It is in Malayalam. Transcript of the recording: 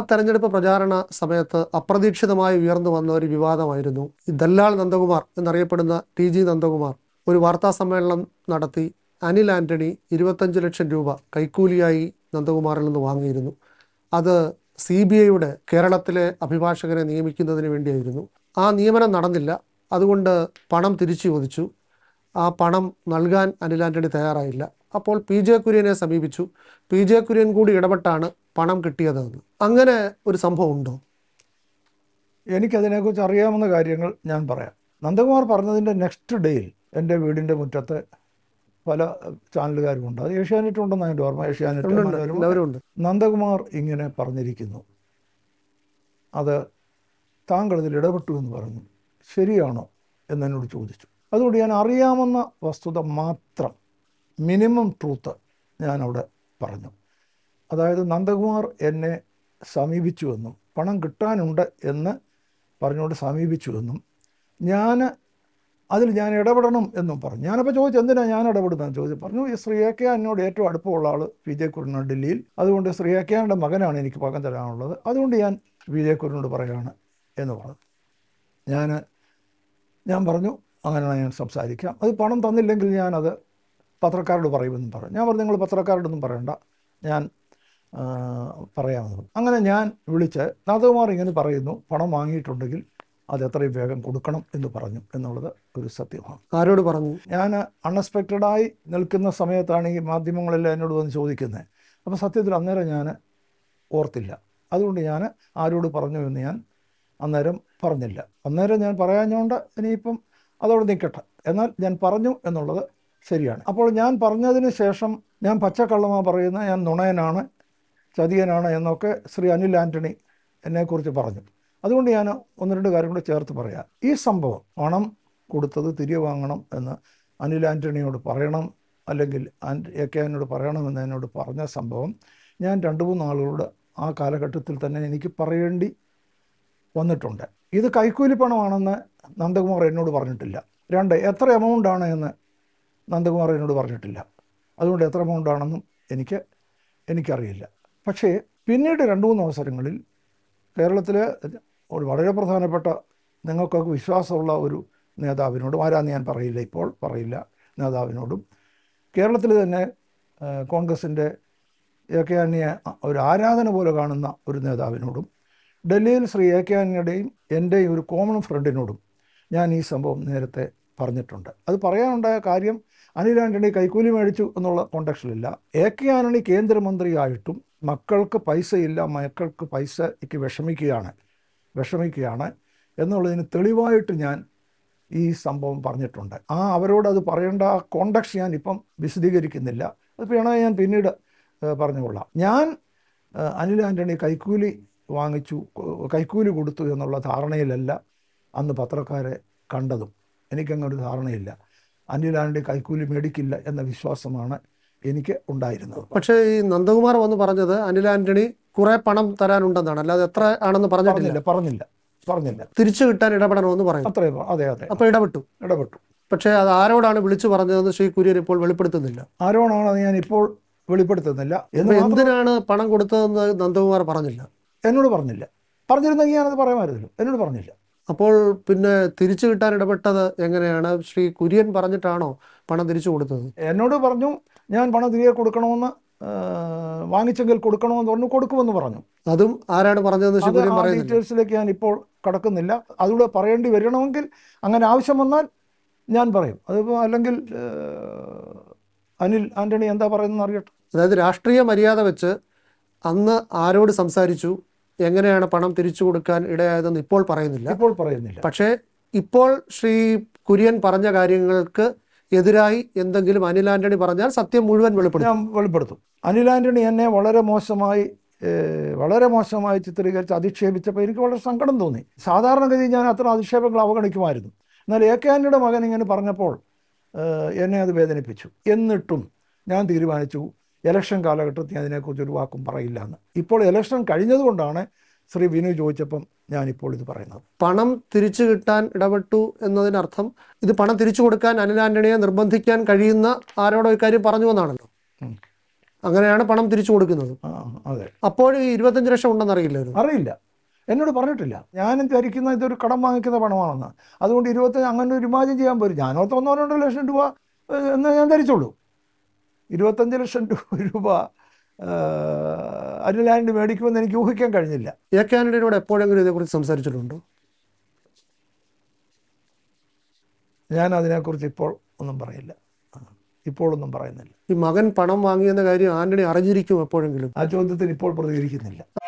ആ തെരഞ്ഞെടുപ്പ് പ്രചാരണ സമയത്ത് അപ്രതീക്ഷിതമായി ഉയർന്നു വന്ന ഒരു വിവാദമായിരുന്നു ദല്ലാൾ നന്ദകുമാർ എന്നറിയപ്പെടുന്ന ടി ജി നന്ദകുമാർ ഒരു വാർത്താ സമ്മേളനം നടത്തി അനിൽ ആന്റണി ഇരുപത്തഞ്ച് ലക്ഷം രൂപ കൈക്കൂലിയായി നന്ദകുമാറിൽ നിന്ന് വാങ്ങിയിരുന്നു അത് സി ബി ഐയുടെ കേരളത്തിലെ അഭിഭാഷകനെ നിയമിക്കുന്നതിന് വേണ്ടിയായിരുന്നു ആ നിയമനം നടന്നില്ല അതുകൊണ്ട് പണം തിരിച്ചു ചോദിച്ചു ആ പണം നൽകാൻ അനിൽ ആന്റണി തയ്യാറായില്ല അപ്പോൾ പി ജെ കുര്യനെ സമീപിച്ചു പി ജെ കുര്യൻ കൂടി ഇടപെട്ടാണ് പണം കിട്ടിയതെന്ന് അങ്ങനെ ഒരു സംഭവം ഉണ്ടോ എനിക്കതിനെക്കുറിച്ച് അറിയാവുന്ന കാര്യങ്ങൾ ഞാൻ പറയാം നന്ദകുമാർ പറഞ്ഞതിൻ്റെ നെക്സ്റ്റ് ഡേയിൽ എൻ്റെ വീടിൻ്റെ മുറ്റത്ത് പല ചാനലുകാരുമുണ്ട് അത് ഏഷ്യാനെറ്റ് ഉണ്ടെന്ന് എൻ്റെ ഓർമ്മ ഏഷ്യാനെറ്റ് നന്ദകുമാർ ഇങ്ങനെ പറഞ്ഞിരിക്കുന്നു അത് താങ്കൾ ഇതിൽ ഇടപെട്ടു എന്ന് പറഞ്ഞു ശരിയാണോ എന്നോട് ചോദിച്ചു അതുകൊണ്ട് ഞാൻ അറിയാവുന്ന വസ്തുത മാത്രം മിനിമം ട്രൂത്ത് ഞാൻ പറഞ്ഞു അതായത് നന്ദകുമാർ എന്നെ സമീപിച്ചുവെന്നും പണം കിട്ടാനുണ്ട് എന്ന് പറഞ്ഞുകൊണ്ട് സമീപിച്ചുവെന്നും ഞാൻ അതിൽ ഞാൻ ഇടപെടണം എന്നും പറഞ്ഞു ഞാനപ്പോൾ ചോദിച്ചു എന്തിനാണ് ഞാൻ ഇടപെടുന്നതെന്ന് ചോദിച്ചു പറഞ്ഞു ഈ ശ്രീയാക്ക എന്നോട് ഏറ്റവും അടുപ്പമുള്ള ആൾ വിജയകുരനാണ് ഡൽഹിയിൽ അതുകൊണ്ട് ശ്രീ ശ്രീയാക്കയുടെ മകനാണ് എനിക്ക് പകം തരാനുള്ളത് അതുകൊണ്ട് ഞാൻ കുരുനോട് പറയുകയാണ് എന്ന് പറഞ്ഞു ഞാൻ ഞാൻ പറഞ്ഞു അങ്ങനെയാണ് ഞാൻ സംസാരിക്കാം അത് പണം തന്നില്ലെങ്കിൽ ഞാനത് പത്രക്കാരോട് പറയുമെന്നും പറഞ്ഞു ഞാൻ പറഞ്ഞു നിങ്ങൾ പത്രക്കാരോടൊന്നും പറയണ്ട ഞാൻ പറയാവുന്നത് അങ്ങനെ ഞാൻ വിളിച്ച് നാഥകുമാർ ഇങ്ങനെ പറയുന്നു പണം വാങ്ങിയിട്ടുണ്ടെങ്കിൽ അത് എത്രയും വേഗം കൊടുക്കണം എന്ന് പറഞ്ഞു എന്നുള്ളത് ഒരു സത്യമാണ് ആരോട് പറഞ്ഞു ഞാൻ അൺഎക്സ്പെക്റ്റഡായി നിൽക്കുന്ന സമയത്താണ് ഈ മാധ്യമങ്ങളെല്ലാം എന്നോട് വന്ന് ചോദിക്കുന്നത് അപ്പോൾ സത്യത്തിൽ അന്നേരം ഞാൻ ഓർത്തില്ല അതുകൊണ്ട് ഞാൻ ആരോട് പറഞ്ഞു എന്ന് ഞാൻ അന്നേരം പറഞ്ഞില്ല അന്നേരം ഞാൻ പറയാഞ്ഞുകൊണ്ട് ഇനിയിപ്പം അതോടെ നിൽക്കട്ടെ എന്നാൽ ഞാൻ പറഞ്ഞു എന്നുള്ളത് ശരിയാണ് അപ്പോൾ ഞാൻ പറഞ്ഞതിന് ശേഷം ഞാൻ പച്ചക്കള്ളമാണ് പറയുന്നത് ഞാൻ നുണയനാണ് ചതിയനാണ് എന്നൊക്കെ ശ്രീ അനിൽ ആൻ്റണി എന്നെക്കുറിച്ച് പറഞ്ഞു അതുകൊണ്ട് ഞാൻ ഒന്ന് രണ്ട് കാര്യം കൂടെ ചേർത്ത് പറയാം ഈ സംഭവം പണം കൊടുത്തത് തിരികെ വാങ്ങണം എന്ന് അനിൽ ആൻ്റണിയോട് പറയണം അല്ലെങ്കിൽ എ കെ എന്നോട് പറയണമെന്ന് എന്നോട് പറഞ്ഞ സംഭവം ഞാൻ രണ്ട് മൂന്ന് ആളുകളോട് ആ കാലഘട്ടത്തിൽ തന്നെ എനിക്ക് പറയേണ്ടി വന്നിട്ടുണ്ട് ഇത് കൈക്കൂലി പണമാണെന്ന് നന്ദകുമാർ എന്നോട് പറഞ്ഞിട്ടില്ല രണ്ട് എത്ര എമൗണ്ട് ആണ് എന്ന് നന്ദകുമാർ എന്നോട് പറഞ്ഞിട്ടില്ല അതുകൊണ്ട് എത്ര എമൗണ്ട് ആണെന്നും എനിക്ക് എനിക്കറിയില്ല പക്ഷേ പിന്നീട് രണ്ട് മൂന്ന് അവസരങ്ങളിൽ കേരളത്തിലെ ഒരു വളരെ പ്രധാനപ്പെട്ട നിങ്ങൾക്കൊക്കെ വിശ്വാസമുള്ള ഒരു നേതാവിനോടും ആരാന്ന് ഞാൻ പറയില്ല ഇപ്പോൾ പറയില്ല നേതാവിനോടും കേരളത്തിൽ തന്നെ കോൺഗ്രസിൻ്റെ എ കെ ആനിയെ ഒരു ആരാധന പോലെ കാണുന്ന ഒരു നേതാവിനോടും ഡൽഹിയിൽ ശ്രീ എ കെ ആനിയുടെയും എൻ്റെയും ഒരു കോമൺ ഫ്രണ്ടിനോടും ഞാൻ ഈ സംഭവം നേരത്തെ പറഞ്ഞിട്ടുണ്ട് അത് പറയാനുണ്ടായ കാര്യം അനിൽ ആന്റണി കൈക്കൂലി മേടിച്ചു എന്നുള്ള കോണ്ടക്ഷനില്ല എ കെ ആന്റണി കേന്ദ്രമന്ത്രിയായിട്ടും മക്കൾക്ക് പൈസയില്ല മക്കൾക്ക് പൈസയ്ക്ക് വിഷമിക്കുകയാണ് വിഷമിക്കുകയാണ് എന്നുള്ളതിന് തെളിവായിട്ട് ഞാൻ ഈ സംഭവം പറഞ്ഞിട്ടുണ്ട് ആ അവരോട് അത് പറയേണ്ട ആ കോണ്ടക്സ് ഞാൻ ഇപ്പം വിശദീകരിക്കുന്നില്ല അത് വേണമെങ്കിൽ ഞാൻ പിന്നീട് പറഞ്ഞുകൊള്ളാം ഞാൻ അനിൽ ആൻ്റണി കൈക്കൂലി വാങ്ങിച്ചു കൈക്കൂലി കൊടുത്തു എന്നുള്ള ധാരണയിലല്ല അന്ന് പത്രക്കാരെ കണ്ടതും എനിക്കങ്ങൊരു ധാരണയില്ല അനിലാലിൻ്റെ കൈക്കൂലി മേടിക്കില്ല എന്ന വിശ്വാസമാണ് എനിക്ക് ഉണ്ടായിരുന്നത് പക്ഷേ ഈ നന്ദകുമാർ വന്ന് പറഞ്ഞത് അനിൽ ആന്റണി കുറെ പണം തരാനുണ്ടെന്നാണ് അല്ലാതെ എത്ര ആണെന്ന് പറഞ്ഞിട്ടില്ല പറഞ്ഞില്ല പറഞ്ഞില്ല തിരിച്ചു കിട്ടാൻ ഇടപെടണമെന്ന് പറഞ്ഞു അത്രേ അതെ അതെ അപ്പൊ ഇടപെട്ടു ഇടപെട്ടു പക്ഷേ അത് ആരോടാണ് വിളിച്ചു പറഞ്ഞതെന്ന് ശ്രീ കുര്യൻ ഇപ്പോൾ വെളിപ്പെടുത്തുന്നില്ല ആരോടാണ് ഞാൻ ഇപ്പോൾ വെളിപ്പെടുത്തുന്നില്ല എന്തിനാണ് പണം കൊടുത്തതെന്ന് നന്ദകുമാർ പറഞ്ഞില്ല എന്നോട് പറഞ്ഞില്ല പറഞ്ഞിരുന്നെങ്കിൽ ഞാനത് പറയുമായിരുന്നല്ലോ എന്നോട് പറഞ്ഞില്ല അപ്പോൾ പിന്നെ തിരിച്ചു കിട്ടാൻ ഇടപെട്ടത് എങ്ങനെയാണ് ശ്രീ കുര്യൻ പറഞ്ഞിട്ടാണോ പണം തിരിച്ചു കൊടുത്തത് എന്നോട് പറഞ്ഞു ഞാൻ പണം തിരികെ കൊടുക്കണമെന്ന് വാങ്ങിച്ചെങ്കിൽ കൊടുക്കണമെന്ന് പറഞ്ഞു കൊടുക്കുമെന്ന് പറഞ്ഞു അതും ആരാണ് പറഞ്ഞതെന്ന് ഡീറ്റെയിൽസിലേക്ക് ഞാൻ ഇപ്പോൾ കടക്കുന്നില്ല അതുകൂടെ പറയേണ്ടി വരണമെങ്കിൽ അങ്ങനെ ആവശ്യം വന്നാൽ ഞാൻ പറയും അതിപ്പോൾ അല്ലെങ്കിൽ അനിൽ ആന്റണി എന്താ പറയുന്നത് അറിയട്ടെ അതായത് രാഷ്ട്രീയ മര്യാദ വെച്ച് അന്ന് ആരോട് സംസാരിച്ചു എങ്ങനെയാണ് പണം തിരിച്ചു കൊടുക്കാൻ ഇടയായതെന്ന് ഇപ്പോൾ പറയുന്നില്ല ഇപ്പോൾ പറയുന്നില്ല പക്ഷേ ഇപ്പോൾ ശ്രീ കുര്യൻ പറഞ്ഞ കാര്യങ്ങൾക്ക് എതിരായി എന്തെങ്കിലും അനിൽ ആന്റണി പറഞ്ഞാൽ സത്യം മുഴുവൻ വെളിപ്പെടുത്തും വെളിപ്പെടുത്തും അനിൽ ആന്റണി എന്നെ വളരെ മോശമായി വളരെ മോശമായി ചിത്രീകരിച്ച് അധിക്ഷേപിച്ചപ്പോൾ എനിക്ക് വളരെ സങ്കടം തോന്നി സാധാരണഗതി ഞാൻ അത്ര അധിക്ഷേപങ്ങൾ അവഗണിക്കുമായിരുന്നു എന്നാൽ എ കെ ആന്റണിയുടെ മകൻ ഇങ്ങനെ പറഞ്ഞപ്പോൾ എന്നെ അത് വേദനിപ്പിച്ചു എന്നിട്ടും ഞാൻ തീരുമാനിച്ചു ഇലക്ഷൻ കാലഘട്ടത്തിൽ അതിനെക്കുറിച്ച് ഒരു വാക്കും പറയില്ല എന്ന് ഇപ്പോൾ ഇലക്ഷൻ കഴിഞ്ഞതുകൊണ്ടാണ് ശ്രീ വിനു ചോദിച്ചപ്പം ഞാനിപ്പോൾ ഇത് പറയുന്നത് പണം തിരിച്ചു കിട്ടാൻ ഇടപെട്ടു എന്നതിനർത്ഥം ഇത് പണം തിരിച്ചു കൊടുക്കാൻ അനിൽ ആന്റണിയെ നിർബന്ധിക്കാൻ കഴിയുന്ന ആരോടോ ഇക്കാര്യം പറഞ്ഞു എന്നാണല്ലോ അങ്ങനെയാണ് പണം തിരിച്ചു കൊടുക്കുന്നത് അതെ അപ്പോൾ ഈ ഇരുപത്തഞ്ച് ലക്ഷം ഉണ്ടെന്ന് അറിയില്ല എന്നോട് പറഞ്ഞിട്ടില്ല ഞാൻ ധരിക്കുന്ന ഇതൊരു കടം വാങ്ങിക്കുന്ന പണമാണെന്ന് അതുകൊണ്ട് ഇരുപത്തഞ്ച് അങ്ങനെ ഒരു ഇമാജിൻ ചെയ്യാൻ പോലും ഞാനോ ഒന്നോ രണ്ടോ ലക്ഷം രൂപ എന്ന് ഞാൻ ധരിച്ചോളൂ ഇരുപത്തഞ്ച് ലക്ഷം രൂപ അനിൽ ആന്റണി മേടിക്കുമെന്ന് എനിക്ക് ഊഹിക്കാൻ കഴിഞ്ഞില്ല എ കെ എപ്പോഴെങ്കിലും ഇതേക്കുറിച്ച് സംസാരിച്ചിട്ടുണ്ടോ ഞാൻ അതിനെക്കുറിച്ച് ഇപ്പോൾ ഒന്നും പറയില്ല ഇപ്പോഴൊന്നും പറയുന്നില്ല ഈ മകൻ പണം വാങ്ങിയെന്ന കാര്യം ആന്റണി അറിഞ്ഞിരിക്കും എപ്പോഴെങ്കിലും ആ ചോദ്യത്തിന് ഇപ്പോൾ പ്രതികരിക്കുന്നില്ല